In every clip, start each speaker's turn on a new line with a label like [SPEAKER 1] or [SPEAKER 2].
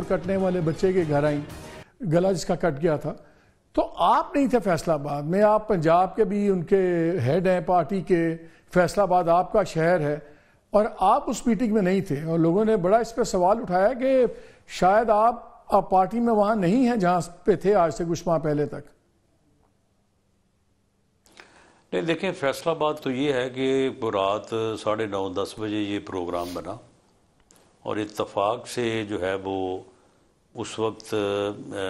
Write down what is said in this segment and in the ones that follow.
[SPEAKER 1] नाखून कटने वाले बच्चे के घर आई गला जिसका कट गया था तो आप नहीं थे फैसलाबाद में आप पंजाब के भी उनके हेड हैं पार्टी के फैसलाबाद आपका शहर है और आप उस मीटिंग में नहीं थे और लोगों ने बड़ा इस पर सवाल उठाया कि शायद आप आप पार्टी में वहां नहीं हैं जहां पे थे आज से कुछ माह पहले तक
[SPEAKER 2] नहीं देखें फैसलाबाद तो ये है कि रात साढ़े नौ दस बजे ये प्रोग्राम बना और इतफाक से जो है वो उस वक्त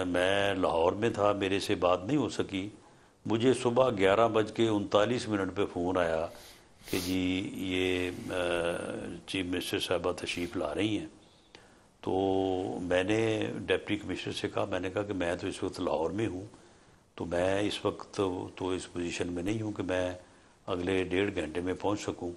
[SPEAKER 2] मैं लाहौर में था मेरे से बात नहीं हो सकी मुझे सुबह ग्यारह बज के उनतालीस मिनट पर फ़ोन आया कि जी ये चीफ मिनिस्टर साहबा तशीफ़ ला रही हैं तो मैंने डेप्टी कमिश्नर से कहा मैंने कहा कि मैं तो इस वक्त लाहौर में हूँ तो मैं इस वक्त तो इस पोजीशन में नहीं हूँ कि मैं अगले डेढ़ घंटे में पहुँच सकूँ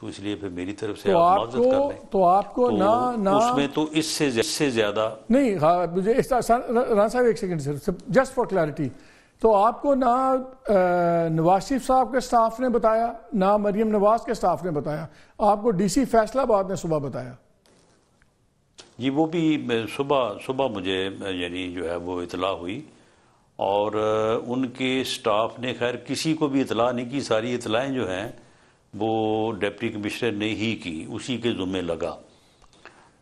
[SPEAKER 2] तो इसलिए फिर मेरी तरफ से तो आप आपको कर लें
[SPEAKER 1] तो आपको तो ना ना उसमें
[SPEAKER 2] तो इससे इससे ज्यादा
[SPEAKER 1] नहीं हाँ मुझे राना साहब एक second sir just for clarity तो आपको ना नवाज शरीफ साहब के स्टाफ ने बताया ना मरियम नवाज के स्टाफ ने बताया आपको डीसी फैसलाबाद ने सुबह बताया
[SPEAKER 2] जी वो भी सुबह सुबह मुझे यानी जो है वो इतला हुई और उनके स्टाफ ने खैर किसी को भी इतला नहीं की सारी इतलाएं जो हैं वो डेप्टी कमिश्नर ने ही की उसी के जुम्मे लगा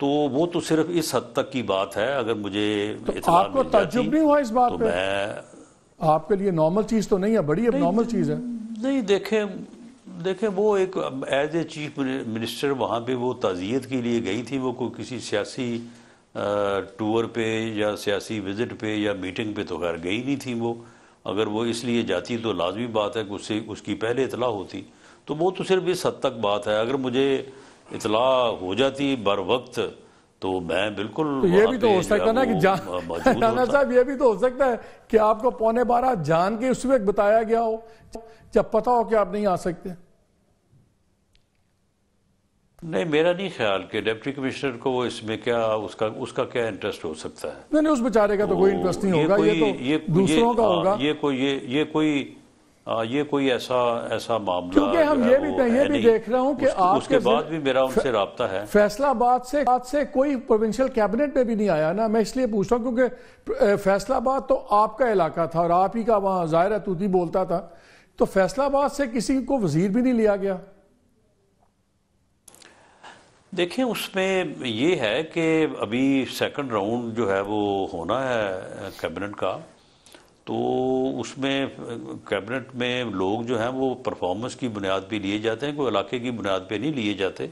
[SPEAKER 2] तो वो तो सिर्फ इस हद तक की बात है अगर मुझे तो आपको तजुब नहीं हुआ इस बात तो पे? मैं
[SPEAKER 1] आपके लिए नॉर्मल चीज तो नहीं है बड़ी अब नॉर्मल चीज है नहीं
[SPEAKER 2] देखें देखें वो एक एज ए चीफ मिनिस्टर वहाँ पे वो ताज़ियत के लिए गई थी वो कोई किसी सियासी टूर पे या सियासी विजिट पे या मीटिंग पे तो खैर गई नहीं थी वो अगर वो इसलिए जाती तो लाजमी बात है कि उससे उसकी पहले इतला होती तो वो तो सिर्फ इस हद तक बात है अगर मुझे इतला हो जाती बर वक्त तो मैं बिल्कुल तो ये भी तो हो सकता है ना कि जान साहब
[SPEAKER 1] ये भी तो हो सकता है कि आपको पौने बारह जान के उस वक्त बताया गया हो जब पता हो कि आप नहीं आ सकते
[SPEAKER 2] नहीं मेरा नहीं ख्याल कि डिप्टी कमिश्नर को इसमें क्या उसका उसका क्या इंटरेस्ट हो सकता है
[SPEAKER 1] नहीं नहीं उस बेचारे का तो कोई इंटरेस्ट नहीं होगा ये, ये तो ये, दूसरों ये, का हाँ, होगा
[SPEAKER 2] ये कोई ये ये कोई आ, ये कोई ऐसा ऐसा मामला क्योंकि हम ये भी ये भी देख रहा हूँ कि उसके, उसके बाद भी मेरा उनसे रहा है
[SPEAKER 1] फैसलाबाद से आज से कोई प्रोविंशियल कैबिनेट में भी नहीं आया ना मैं इसलिए पूछ रहा हूँ क्योंकि फैसलाबाद तो आपका इलाका था और आप ही का वहां जाहिर तूती बोलता था तो फैसलाबाद से किसी को वजीर भी नहीं लिया गया
[SPEAKER 2] देखें उसमें ये है कि अभी सेकंड राउंड जो है वो होना है कैबिनेट का तो उसमें कैबिनेट में लोग जो हैं वो परफॉर्मेंस की बुनियाद पे लिए जाते हैं कोई इलाके की बुनियाद पे नहीं लिए जाते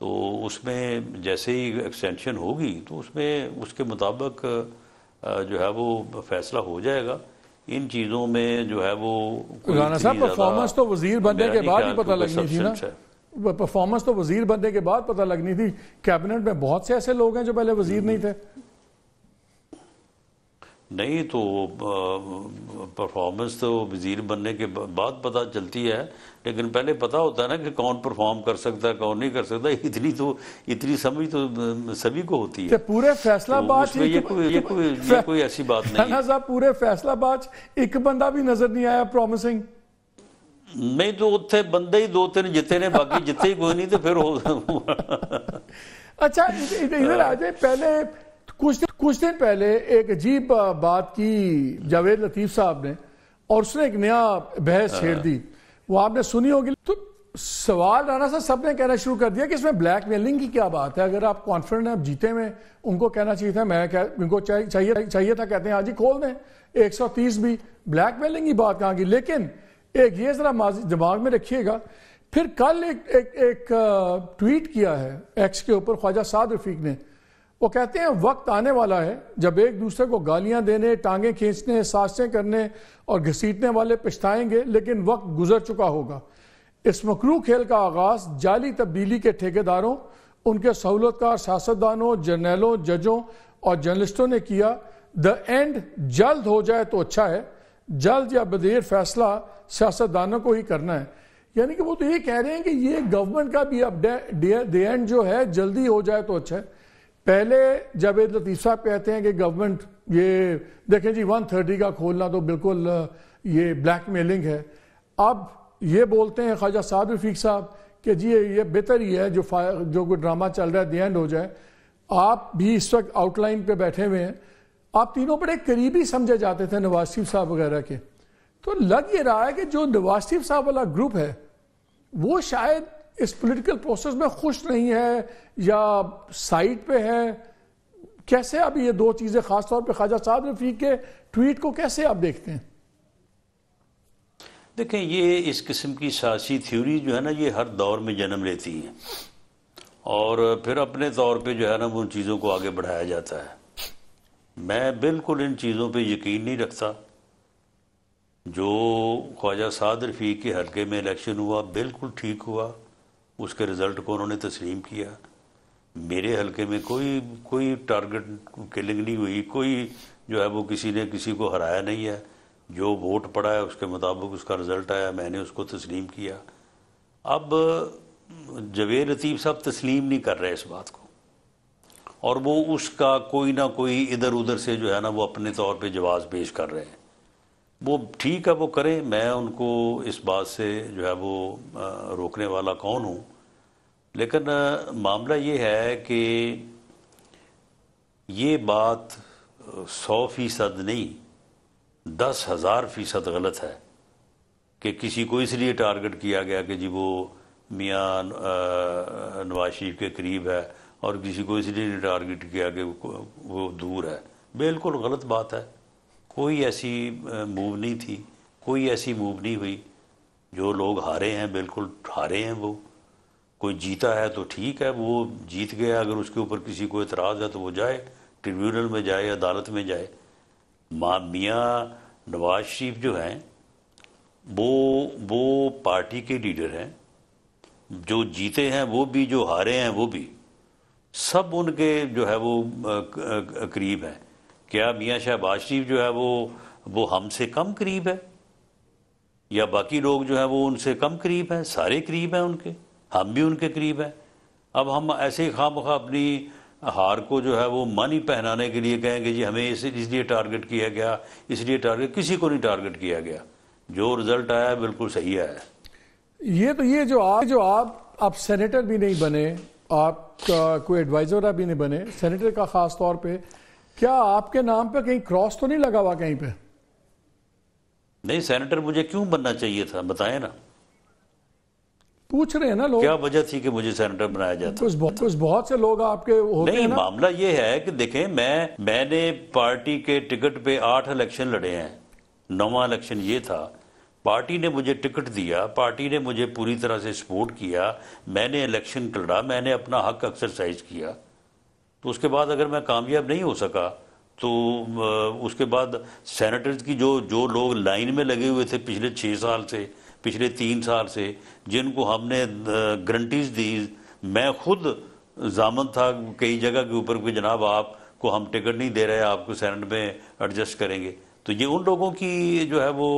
[SPEAKER 2] तो उसमें जैसे ही एक्सटेंशन होगी तो उसमें उसके मुताबिक जो है वो फैसला हो जाएगा इन चीज़ों में जो है वो राना साहब परफॉर्मेंस तो वजीर बनने के बाद ही पता लगनी थी ना
[SPEAKER 1] परफॉर्मेंस तो वजीर बनने के बाद पता लगनी थी कैबिनेट में बहुत से ऐसे लोग हैं जो पहले वजीर नहीं थे
[SPEAKER 2] नहीं तो परफॉर्मेंस तो वजीर बनने के बाद पता चलती है लेकिन पहले पता होता है ना कि कौन परफॉर्म कर सकता है कौन नहीं कर सकता इतनी तो इतनी समझ तो सभी को होती है तो पूरे फैसलाबाद तो ये, कोई ये कोई ये कोई ऐसी बात नहीं
[SPEAKER 1] साहब पूरे फैसलाबाद एक बंदा भी नजर नहीं आया प्रॉमिसिंग
[SPEAKER 2] नहीं तो उत्थे बंदे ही दो तीन जिते ने बाकी जिते ही कोई नहीं तो फिर हो
[SPEAKER 1] अच्छा इधर आ जाए पहले कुछ दिन, कुछ दिन पहले एक अजीब बात की जावेद लतीफ साहब ने और उसने एक नया बहस हाँ। छेड़ दी वो आपने सुनी होगी तो सवाल राना साहब सबने कहना शुरू कर दिया कि इसमें ब्लैक मेलिंग की क्या बात है अगर आप कॉन्फिडेंट हैं आप जीते हुए उनको कहना चाहिए था मैं कह, उनको चाहिए चाहिए, चाहिए था कहते हैं आज हाँ ही खोल दें 130 भी ब्लैक मेलिंग की बात कहाँ की लेकिन एक ये जरा दिमाग में रखिएगा फिर कल एक, एक, एक, एक ट्वीट किया है एक्स के ऊपर ख्वाजा साद रफीक ने वो कहते हैं वक्त आने वाला है जब एक दूसरे को गालियां देने टांगे खींचने सासें करने और घसीटने वाले पछताएंगे लेकिन वक्त गुजर चुका होगा इस मकरू खेल का आगाज जाली तब्दीली के ठेकेदारों उनके सहूलतकार सियासतदानों जर्नैलों जजों और जर्नलिस्टों ने किया द एंड जल्द हो जाए तो अच्छा है जल्द या बदेर फैसला सियासतदानों को ही करना है यानी कि वो तो ये कह रहे हैं कि ये गवर्नमेंट का भी अब द एंड जो है जल्दी हो जाए तो अच्छा है पहले जब ये लतीफ़ साहब कहते हैं कि गवर्नमेंट ये देखें जी वन थर्टी का खोलना तो बिल्कुल ये ब्लैक मेलिंग है अब ये बोलते हैं ख्वाजा साहब रफीक साहब कि जी ये बेहतर ही है जो जो कोई ड्रामा चल रहा है दी एंड हो जाए आप भी इस वक्त आउटलाइन पे बैठे हुए हैं आप तीनों बड़े करीबी समझे जाते थे नवाज शरीफ साहब वगैरह के तो लग ये रहा है कि जो नवाज शरीफ साहब वाला ग्रुप है वो शायद इस पॉलिटिकल प्रोसेस में खुश नहीं है या साइड पे है कैसे आप ये दो चीज़ें खासतौर पर ख्वाजा साहब रफीक के ट्वीट को कैसे आप देखते हैं
[SPEAKER 2] देखें ये इस किस्म की सियासी थ्योरी जो है ना ये हर दौर में जन्म लेती है और फिर अपने तौर पे जो है ना उन चीज़ों को आगे बढ़ाया जाता है मैं बिल्कुल इन चीज़ों पे यकीन नहीं रखता जो ख्वाजा साद रफीक के हलके में इलेक्शन हुआ बिल्कुल ठीक हुआ उसके रिजल्ट को उन्होंने तस्लीम किया मेरे हलके में कोई कोई टारगेट किलिंग नहीं हुई कोई जो है वो किसी ने किसी को हराया नहीं है जो वोट पड़ा है उसके मुताबिक उसका रिज़ल्ट आया मैंने उसको तस्लीम किया अब जवेर लतीफ़ साहब तस्लीम नहीं कर रहे इस बात को और वो उसका कोई ना कोई इधर उधर से जो है ना वो अपने तौर पे जवाब पेश कर रहे हैं वो ठीक है वो करें मैं उनको इस बात से जो है वो रोकने वाला कौन हूँ लेकिन मामला ये है कि ये बात सौ फीसद नहीं दस हज़ार फीसद गलत है कि किसी को इसलिए टारगेट किया गया कि जी वो मियाँ नवाज शरीफ के करीब है और किसी को इसलिए टारगेट किया कि वो दूर है बिल्कुल गलत बात है कोई ऐसी मूव नहीं थी कोई ऐसी मूव नहीं हुई जो लोग हारे हैं बिल्कुल हारे हैं वो कोई जीता है तो ठीक है वो जीत गया अगर उसके ऊपर किसी को एतराज़ है तो वो जाए ट्रिब्यूनल में जाए अदालत में जाए माँ मियाँ नवाज शरीफ जो हैं वो वो पार्टी के लीडर हैं जो जीते हैं वो भी जो हारे हैं वो भी सब उनके जो है वो करीब हैं क्या मियाँ शहबाज शरीफ जो है वो वो हमसे कम करीब है या बाकी लोग जो है वो उनसे कम करीब हैं सारे करीब हैं उनके हम भी उनके करीब हैं अब हम ऐसे ही खाम खा अपनी हार को जो है वो मन ही पहनाने के लिए कहेंगे जी हमें इस इसलिए टारगेट किया गया इसलिए टारगेट किसी को नहीं टारगेट किया गया जो रिजल्ट आया है बिल्कुल सही आया है
[SPEAKER 1] ये तो ये जो आप जो आप आप सेनेटर भी नहीं बने आप कोई एडवाइजर भी नहीं बने सेनेटर का खास तौर पे क्या आपके नाम पे कहीं क्रॉस तो नहीं लगा हुआ कहीं पे
[SPEAKER 2] नहीं सेनेटर मुझे क्यों बनना चाहिए था बताए ना
[SPEAKER 1] पूछ रहे हैं ना लोग क्या
[SPEAKER 2] वजह थी कि मुझे सेनेटर बनाया जाता
[SPEAKER 1] कुछ तो बहुत कुछ बहुत से लोग आपके होते नहीं ना?
[SPEAKER 2] मामला ये है कि देखें मैं मैंने पार्टी के टिकट पे आठ इलेक्शन लड़े हैं नौवा इलेक्शन ये था पार्टी ने मुझे टिकट दिया पार्टी ने मुझे पूरी तरह से सपोर्ट किया मैंने इलेक्शन लड़ा मैंने अपना हक एक्सरसाइज किया तो उसके बाद अगर मैं कामयाब नहीं हो सका तो उसके बाद सेनेटर्स की जो जो लोग लाइन में लगे हुए थे पिछले छः साल से पिछले तीन साल से जिनको हमने ग्रंटीज दी मैं खुद जामन था कई जगह के ऊपर कि जनाब आप को हम टिकट नहीं दे रहे आपको सेनेट में एडजस्ट करेंगे तो ये उन लोगों की जो है वो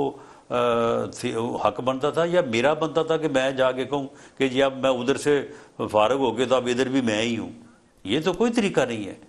[SPEAKER 2] हक बनता था या मेरा बनता था कि मैं जाके कहूँ कि जी अब मैं उधर से फारग हो गया तो अब इधर भी मैं ही हूँ ये तो कोई तरीका नहीं है